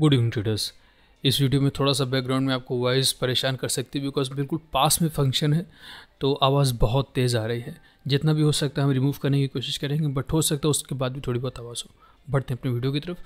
good evening traders इस video में थोड़ा सा बैकग्राउंड में आपको वॉइस परेशान कर सकती है बिकॉज बिल्कुल पास में फंक्शन है तो आवाज़ बहुत तेज़ आ रही है जितना भी हो सकता है हम रिमूव करने की कोशिश करेंगे बट हो सकता है उसके बाद भी थोड़ी बहुत आवाज़ हो बढ़ते हैं अपने वीडियो की तरफ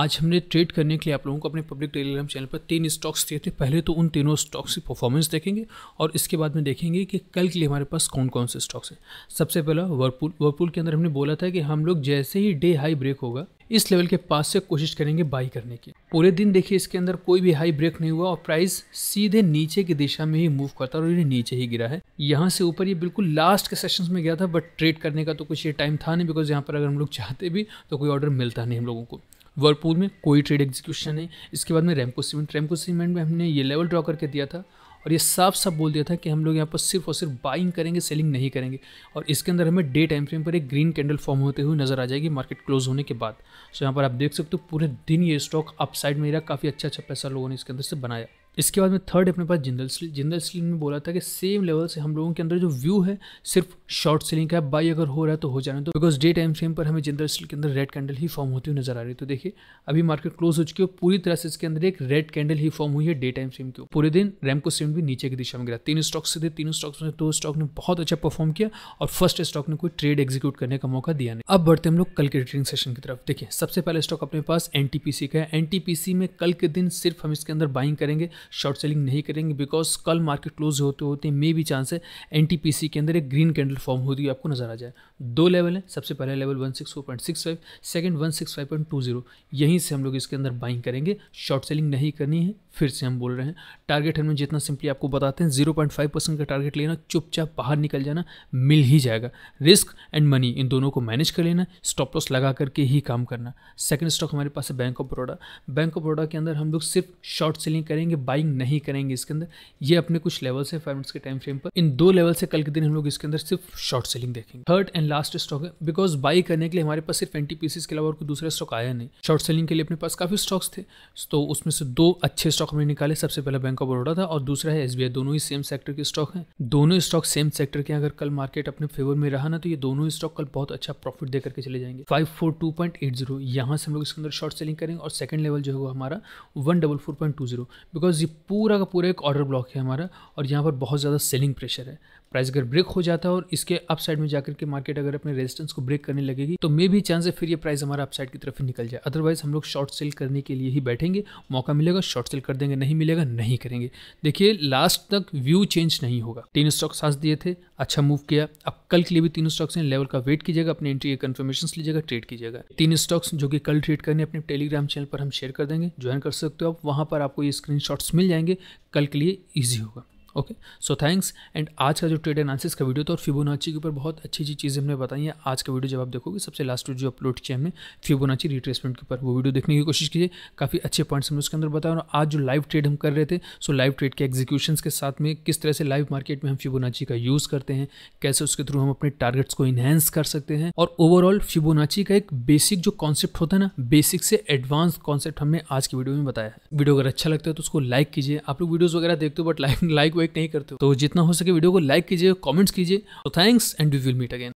आज हमने ट्रेड करने के लिए आप लोगों को अपने पब्लिक टेलीग्राम चैनल पर तीन स्टॉक्स दिए थे पहले तो उन तीनों स्टॉक्स की परफॉर्मेंस देखेंगे और इसके बाद में देखेंगे कि कल के लिए हमारे पास कौन कौन से स्टॉक्स हैं सबसे पहला वर्पूल वर्पूल के अंदर हमने बोला था कि हम लोग जैसे ही डे हाई ब्रेक होगा इस लेवल के पास से कोशिश करेंगे बाई करने की पूरे दिन देखिए इसके अंदर कोई भी हाई ब्रेक नहीं हुआ और प्राइस सीधे नीचे की दिशा में ही मूव करता और ये नीचे ही गिरा है यहाँ से ऊपर ये बिल्कुल लास्ट के सेशन में में गया था बट ट्रेड करने का तो कुछ ये टाइम था नहीं बिकॉज यहाँ पर अगर हम लोग चाहते भी तो कोई ऑर्डर मिलता नहीं हम लोगों को वर्लपूल में कोई ट्रेड एग्जीक्यूशन नहीं इसके बाद में रेमको सीमेंट रेमको सीमेंट में हमने ये लेवल ड्रॉ करके दिया था और ये साफ साफ बोल दिया था कि हम लोग यहाँ पर सिर्फ और सिर्फ बाइंग करेंगे सेलिंग नहीं करेंगे और इसके अंदर हमें डे टाइम फ्रेम पर एक ग्रीन कैंडल फॉर्म होते हुए नज़र आ जाएगी मार्केट क्लोज होने के बाद सो यहाँ पर आप देख सकते हो पूरे दिन ये स्टॉक अपसाइड में रहा काफ़ी अच्छा अच्छा पैसा लोगों ने इसके अंदर से बनाया इसके बाद में थर्ड अपने पास जिंदल स्टील जिंदल स्टील में बोला था कि सेम लेवल से हम लोगों के अंदर जो व्यू है सिर्फ शॉर्ट सेलिंग का बाई अगर हो रहा है तो हो जाना तो बिकॉज डे टाइम फ्रेम पर हमें जिंदल स्टील के अंदर रेड कैंडल ही फॉर्म होती हुई नजर आ रही तो देखिए अभी मार्केट क्लोज हो चुकी है पूरी तरह से इसके अंदर एक रेड कैंडल ही फॉर्म हुई है डे टाइम फ्रेम की पूरे दिन रैमको सेम भी नीचे की दिशा में गिरा तीन स्टॉक्स थे तीनों स्टॉक्स में दो स्टॉक ने बहुत अच्छा परफॉर्म किया और फर्स्ट स्टॉक ने कोई ट्रेड एग्जीक्यूट करने का मौका दिया नहीं अब बढ़ते हम लोग कल के ट्रेडिंग सेशन की तरफ देखिए सबसे पहले स्टॉक अपने पास एनटीपीसी का है एनटीपीसी में कल के दिन सिर्फ हम इसके अंदर बाइंग करेंगे शॉर्ट सेलिंग नहीं करेंगे बिकॉज कल मार्केट क्लोज होते होते मे भी चांस है एन के अंदर एक ग्रीन कैंडल फॉर्म होती हुई आपको नजर आ जाए दो लेवल है सबसे पहले level one six four point six five second one six five point two zero यहीं से हम लोग इसके अंदर बाइंग करेंगे शॉर्ट सेलिंग नहीं करनी है फिर से हम बोल रहे हैं टारगेट हमें जितना सिंपली आपको बताते हैं जीरो पॉइंट फाइव परसेंट का टारगेट लेना चुपचाप बाहर निकल जाना मिल ही जाएगा रिस्क एंड मनी इन दोनों को मैनेज कर लेना स्टॉप लॉस लगा करके ही काम करना सेकेंड स्टॉक हमारे पास है bank of Baroda bank of Baroda के अंदर हम लोग सिर्फ शॉर्ट सेलिंग करेंगे बाइंग नहीं करेंगे इसके अंदर ये अपने कुछ लेवल्स है फाइव मिनट्स के टाइम फ्रेम पर इन दो लेवल से कल के दिन हम लोग इसके अंदर सिर्फ शॉर्ट सेलिंग देखेंगे थर्ड एंड लास्ट स्टॉक है बिकॉज बाई करने के लिए हमारे पास सिर्फ एंटी पीसीस के अलावा और कोई दूसरा स्टॉक आया नहीं शॉर्ट सेलिंग के लिए अपने पास काफ़ी स्टॉक्स थे तो उसमें से दो अच्छे स्टॉक स्टॉक हमने निकाले सबसे पहला बैंक ऑफ बड़ौदा था और दूसरा है एसबीआई दोनों ही सेम सेक्टर के स्टॉक हैं दोनों स्टॉक सेम सेक्टर के अगर कल मार्केट अपने फेवर में रहा ना तो ये दोनों स्टॉक कल बहुत अच्छा प्रॉफिट देकर के चले जाएंगे five four two point eight zero यहाँ से हम लोग इसके अंदर शॉर्ट सेलिंग करेंगे और सेकंड लेवल जो वो हमारा one double four point two zero because ये पूरा का पूरा एक ऑर्डर ब्लॉक है हमारा और यहाँ पर बहुत ज़्यादा सेलिंग प्रेशर है प्राइस अगर ब्रेक हो जाता है और इसके अपसाइड में जाकर के मार्केट अगर अपने रेजिस्टेंस को ब्रेक करने लगेगी तो मे भी चांस है फिर ये प्राइस हमारा अपसाइड की तरफ ही निकल जाए अदरवाइज हम लोग शॉर्ट सेल करने के लिए ही बैठेंगे मौका मिलेगा शॉर्ट सेल कर देंगे नहीं मिलेगा नहीं करेंगे देखिए लास्ट तक व्यू चेंज नहीं होगा तीन स्टॉक साथ दिए थे अच्छा मूव किया अब कल के लिए भी तीनों स्टॉक्स हैं लेवल का वेट कीजिएगा अपने एंट्री के कन्फर्मेशन लीजिएगा ट्रेड कीजिएगा तीन स्टॉक्स जो कि कल ट्रेड करने अपने टेलीग्राम चैनल पर हम शेयर कर देंगे ज्वाइन कर सकते हो आप वहाँ पर आपको ये स्क्रीन मिल जाएंगे कल के लिए ईजी होगा ओके सो थैंक्स एंड आज का जो ट्रेड एनालिसिस का वीडियो था और फिबोनाची के ऊपर बहुत अच्छी अच्छी चीज़ें हमने बताई हैं आज का वीडियो जब आप देखोगे सबसे लास्ट जो अपलोड किया हमने फिबोनाची रिट्रेसमेंट के ऊपर वो वीडियो देखने की कोशिश कीजिए काफ़ी अच्छे पॉइंट्स हमने उसके अंदर बताया और आज जो लाइव ट्रेड हम कर रहे थे सो लाइव ट्रेड के एग्जीक्यूशन के साथ में किस तरह से लाइव मार्केट में हम फिबोनाची का यूज़ करते हैं कैसे उसके थ्रू हम अपने टारगेट्स को इन्हेंस कर सकते हैं और ओवरऑल फिबोनाची का एक बेसिक जो कॉन्सेप्ट होता है ना बेसिक से एडवांस कॉन्सेप्ट हमने आज की वीडियो में बताया वीडियो अगर अच्छा लगता है तो उसको लाइक कीजिए आप लोग वीडियोज़ वगैरह देखते हो बट लाइक लाइक वेट नहीं करते हो तो जितना हो सके वीडियो को लाइक कीजिए कॉमेंट्स कीजिए तो thanks and we will meet again